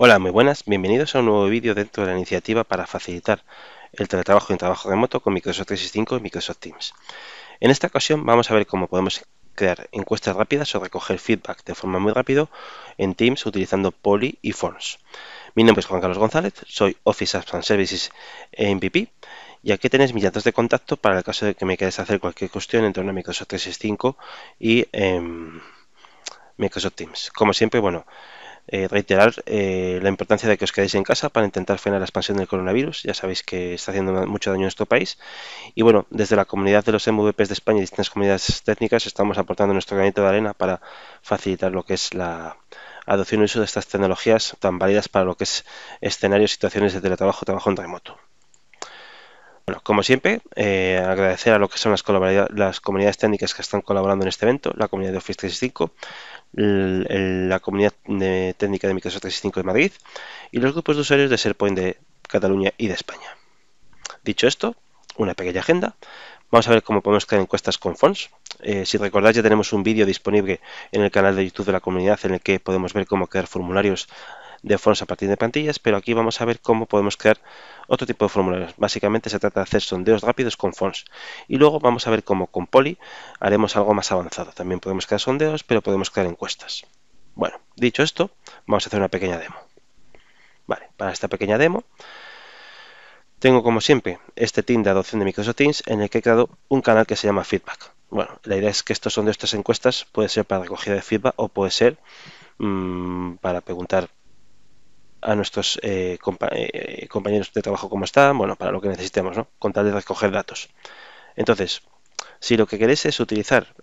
Hola, muy buenas, bienvenidos a un nuevo vídeo dentro de la iniciativa para facilitar el teletrabajo y el trabajo remoto con Microsoft 365 y Microsoft Teams. En esta ocasión vamos a ver cómo podemos crear encuestas rápidas o recoger feedback de forma muy rápido en Teams utilizando Polly y Forms. Mi nombre es Juan Carlos González, soy Office Apps and Services MVP y aquí tenéis mis datos de contacto para el caso de que me queráis hacer cualquier cuestión en torno a Microsoft 365 y em, Microsoft Teams. Como siempre, bueno, eh, reiterar eh, la importancia de que os quedéis en casa para intentar frenar la expansión del coronavirus. Ya sabéis que está haciendo mucho daño en nuestro país. Y bueno, desde la comunidad de los MVPs de España y distintas comunidades técnicas estamos aportando nuestro granito de arena para facilitar lo que es la adopción y uso de estas tecnologías tan válidas para lo que es escenarios, situaciones de teletrabajo, trabajo en remoto. Bueno, como siempre, eh, agradecer a lo que son las, las, comunidades técnicas que están colaborando en este evento, la comunidad de Office 365, la comunidad técnica de Microsoft 365 de Madrid y los grupos de usuarios de SharePoint de Cataluña y de España. Dicho esto, una pequeña agenda. Vamos a ver cómo podemos crear encuestas con fonts. Eh, si recordáis, ya tenemos un vídeo disponible en el canal de YouTube de la comunidad en el que podemos ver cómo crear formularios de fonts a partir de plantillas, pero aquí vamos a ver cómo podemos crear otro tipo de formularios. Básicamente se trata de hacer sondeos rápidos con fonts. Y luego vamos a ver cómo con Poly haremos algo más avanzado. También podemos crear sondeos, pero podemos crear encuestas. Bueno, dicho esto, vamos a hacer una pequeña demo. Vale, para esta pequeña demo tengo como siempre este team de adopción de Microsoft Teams en el que he creado un canal que se llama Feedback. Bueno, la idea es que estos sondeos, de estas encuestas, puede ser para recogida de feedback o puede ser mm, para preguntar a nuestros eh, eh, eh, compañeros de trabajo como están, bueno, para lo que necesitemos, ¿no? Con tal de recoger datos. Entonces, si lo que queréis es utilizar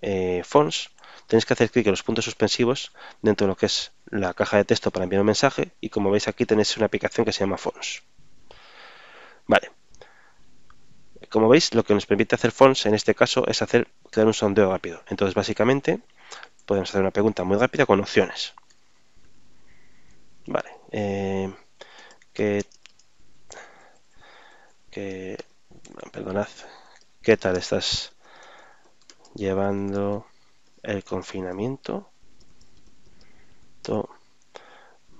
fonts, tenéis que hacer clic en los puntos suspensivos dentro de lo que es la caja de texto para enviar un mensaje y como veis aquí tenéis una aplicación que se llama fonts. Vale. Como veis, lo que nos permite hacer fonts en este caso es hacer crear un sondeo rápido. Entonces, básicamente, podemos hacer una pregunta muy rápida con opciones. Vale eh, que, perdonad, ¿qué tal estás llevando el confinamiento?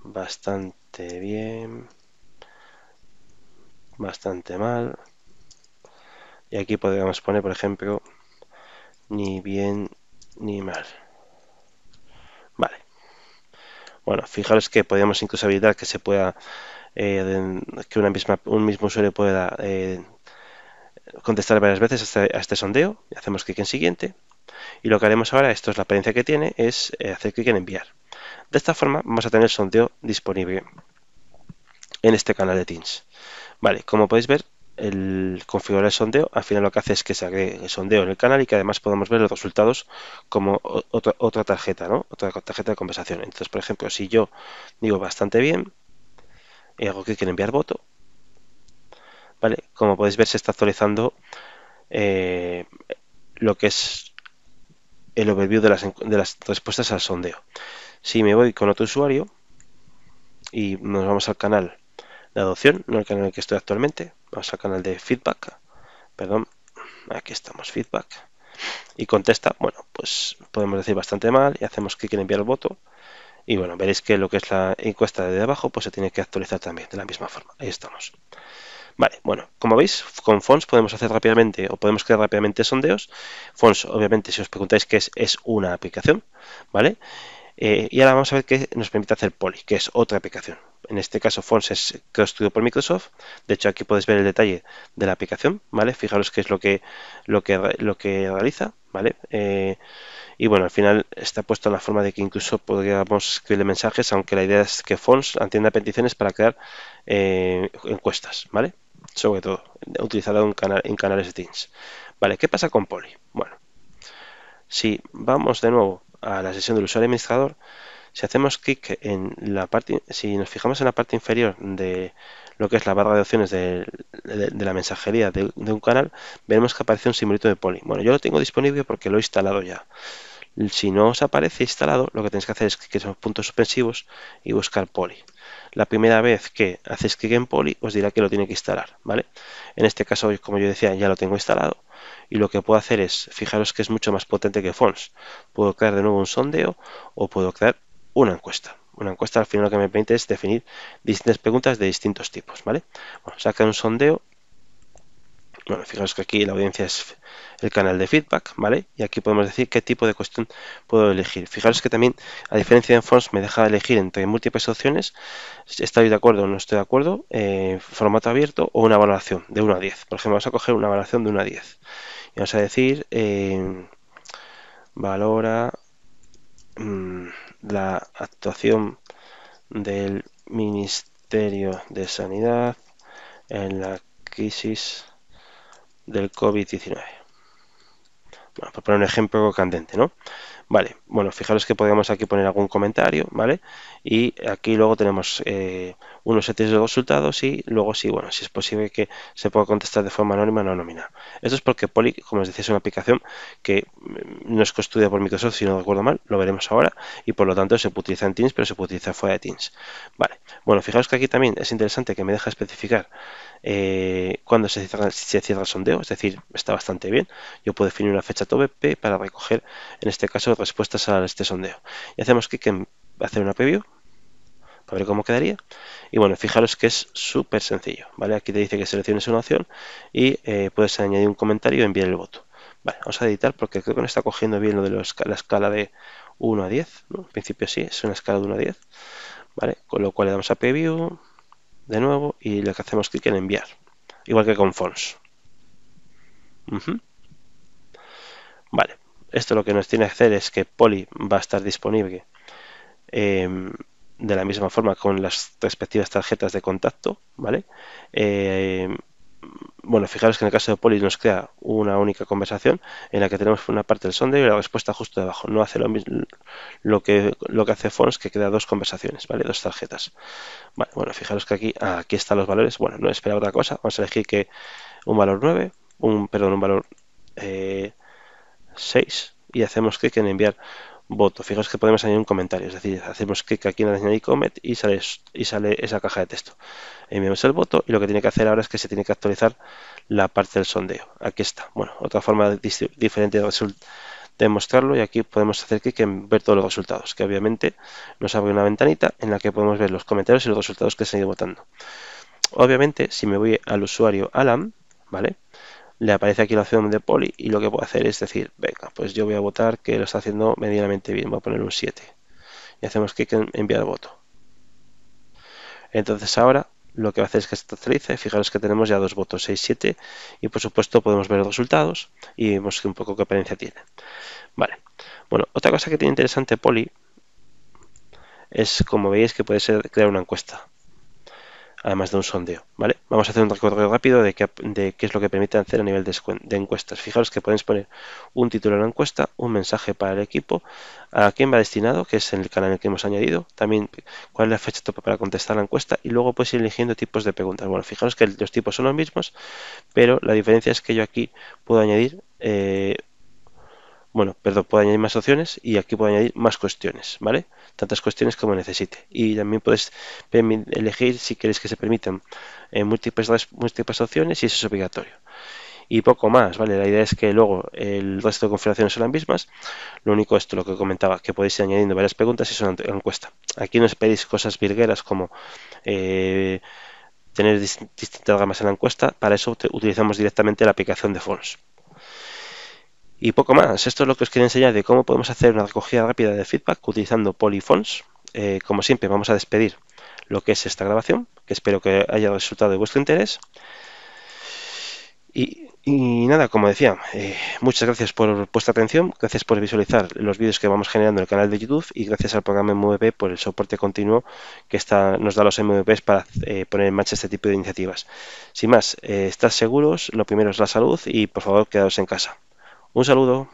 bastante bien, bastante mal. Y aquí podríamos poner, por ejemplo, ni bien ni mal. Bueno, fijaros que podríamos incluso habilitar que se pueda eh, que un mismo usuario pueda eh, contestar varias veces a este, este sondeo. hacemos clic en siguiente. Y lo que haremos ahora, esto es la apariencia que tiene, es eh, hacer clic en enviar. De esta forma vamos a tener el sondeo disponible en este canal de Teams. Vale, como podéis ver, el configurar el sondeo, al final lo que hace es que se agregue el sondeo en el canal y que además podamos ver los resultados como otra, otra tarjeta, Otra tarjeta de conversación. Entonces, por ejemplo, si yo digo bastante bien y hago clic en enviar voto, ¿vale? Como podéis ver, se está actualizando eh, lo que es el overview de las, de las respuestas al sondeo. Si me voy con otro usuario y nos vamos al canal de adopción, no al canal en el que estoy actualmente, vamos al canal de feedback. Perdón. Aquí estamos, feedback. Y contesta, bueno, pues podemos decir bastante mal y hacemos clic en enviar el voto. Y bueno, veréis que lo que es la encuesta de debajo, pues se tiene que actualizar también de la misma forma. Ahí estamos. Vale, bueno, como veis, con Fons podemos hacer rápidamente o podemos crear rápidamente sondeos. Fons, obviamente, si os preguntáis qué es, es una aplicación, ¿vale? Eh, y ahora vamos a ver qué nos permite hacer Poly, que es otra aplicación. En este caso, Fonts es construido por Microsoft. De hecho, aquí podéis ver el detalle de la aplicación, ¿vale? Fijaros qué es lo que, lo que, lo que realiza, ¿vale? Eh, y bueno, al final está puesto en la forma de que incluso podríamos escribirle mensajes, aunque la idea es que Fonts atienda peticiones para crear eh, encuestas, ¿vale? Sobre todo, utilizada en, canal, en canales de Teams. ¿Vale? ¿Qué pasa con Poly? Bueno, si vamos de nuevo a la sesión del usuario administrador, si hacemos clic en la parte, si nos fijamos en la parte inferior de lo que es la barra de opciones de, la mensajería de, de, un canal, veremos que aparece un simbolito de poli. Bueno, yo lo tengo disponible porque lo he instalado ya. Si no os aparece instalado, lo que tenéis que hacer es que los puntos suspensivos y buscar poli. La primera vez que hacéis clic en poli, os dirá que lo tiene que instalar, ¿vale? En este caso, como yo decía, ya lo tengo instalado y lo que puedo hacer es, fijaros que es mucho más potente que Fonts. Puedo crear de nuevo un sondeo o puedo crear una encuesta. Una encuesta al final lo que me permite es definir distintas preguntas de distintos tipos, ¿vale? Bueno, saca un sondeo bueno, fijaros que aquí la audiencia es el canal de feedback, ¿vale? Y aquí podemos decir qué tipo de cuestión puedo elegir. Fijaros que también, a diferencia de Fons, me deja elegir entre múltiples opciones, estoy de acuerdo o no estoy de acuerdo, eh, formato abierto o una valoración de 1 a 10. Por ejemplo, vamos a coger una valoración de 1 a 10. Y vamos a decir, eh, valora mm, la actuación del Ministerio de Sanidad en la crisis del COVID-19. Bueno, por poner un ejemplo candente, ¿no? Vale, bueno, fijaros que podemos aquí poner algún comentario, ¿vale? Y aquí luego tenemos eh, unos sets de resultados y luego sí, bueno, si es posible que se pueda contestar de forma anónima o no anónima. Esto es porque Poly, como os decía, es una aplicación que mm, no es construida por Microsoft, si no recuerdo mal, lo veremos ahora, y por lo tanto se puede utilizar en Teams, pero se puede utilizar fuera de Teams. Vale, bueno, fijaros que aquí también es interesante que me deja especificar eh, cuando se cierra, el sondeo, es decir, está bastante bien. Yo puedo definir una fecha tope para recoger, en este caso, respuestas a este sondeo. Y hacemos clic en hacer una preview para ver cómo quedaría. Y bueno, fijaros que es súper sencillo, ¿vale? Aquí te dice que selecciones una opción y eh, puedes añadir un comentario y enviar el voto. Vale, vamos a editar porque creo que no está cogiendo bien lo de la escala de 1 a 10, En principio sí, es una escala de 1 a 10, ¿vale? Con lo cual le damos a preview, de nuevo y lo que hacemos clic en enviar. Igual que con Fons Vale, esto lo que nos tiene que hacer es que poli va a estar disponible em, de la misma forma con las respectivas tarjetas de contacto, ¿vale? Em, bueno, fijaros que en el caso de Polis nos crea una única conversación en la que tenemos una parte del sondeo y la respuesta justo debajo. No hace lo mismo lo que, lo que hace Fons, que crea dos conversaciones, ¿vale? Dos tarjetas. bueno, fijaros que aquí, aquí están los valores. Bueno, no esperaba otra cosa. Vamos a elegir que un valor 9, un, perdón, un valor 6 eh, y hacemos clic en enviar voto. Fijaos que podemos añadir un comentario, es decir, hacemos clic aquí en añadir comet y sale, y sale esa caja de texto. Enviamos el voto y lo que tiene que hacer ahora es que se tiene que actualizar la parte del sondeo. Aquí está. Bueno, otra forma diferente de mostrarlo y aquí podemos hacer clic en ver todos los resultados, que obviamente nos abre una ventanita en la que podemos ver los comentarios y los resultados que se han ido votando. Obviamente, si me voy al usuario Alan, ¿vale? le aparece aquí la opción de poli y lo que puedo hacer es decir, venga, pues yo voy a votar que lo está haciendo medianamente bien, voy a poner un 7. Y hacemos clic en enviar voto. Entonces ahora lo que va a hacer es que se actualice, fijaros que tenemos ya dos votos, 6, 7, y por supuesto podemos ver los resultados y vemos un poco qué apariencia tiene. Vale, bueno, otra cosa que tiene interesante poli es, como veis, que puede ser crear una encuesta además de un sondeo. ¿vale? Vamos a hacer un recorrido rápido de qué, es lo que permite hacer a nivel de, encuestas. Fijaros que podéis poner un título de la encuesta, un mensaje para el equipo, a quién va destinado, que es el canal que hemos añadido, también cuál es la fecha tope para contestar la encuesta y luego puedes ir eligiendo tipos de preguntas. Bueno, fijaros que los tipos son los mismos, pero la diferencia es que yo aquí puedo añadir... Eh, bueno, perdón, puedo añadir más opciones y aquí puedo añadir más cuestiones, ¿vale? Tantas cuestiones como necesite. Y también podéis elegir si queréis que se permitan eh, múltiples, opciones y eso es obligatorio y poco más, ¿vale? La idea es que luego el resto de configuraciones son las mismas. Lo único esto lo que comentaba, que podéis ir añadiendo varias preguntas y son una encuesta. Aquí no pedís cosas virgueras como eh, tener distintas gamas en la encuesta. Para eso utilizamos directamente la aplicación de Forms. Y poco más, esto es lo que os quería enseñar de cómo podemos hacer una recogida rápida de feedback utilizando polyphones. Eh, como siempre, vamos a despedir lo que es esta grabación, que espero que haya resultado de vuestro interés. Y, nada, como decía, eh, muchas gracias por vuestra atención, gracias por visualizar los vídeos que vamos generando en el canal de YouTube y gracias al programa MVP por el soporte continuo que nos da los MVPs para eh, poner en marcha este tipo de iniciativas. Sin más, estás seguros, lo primero es la salud y por favor quedaos en casa. Un saludo.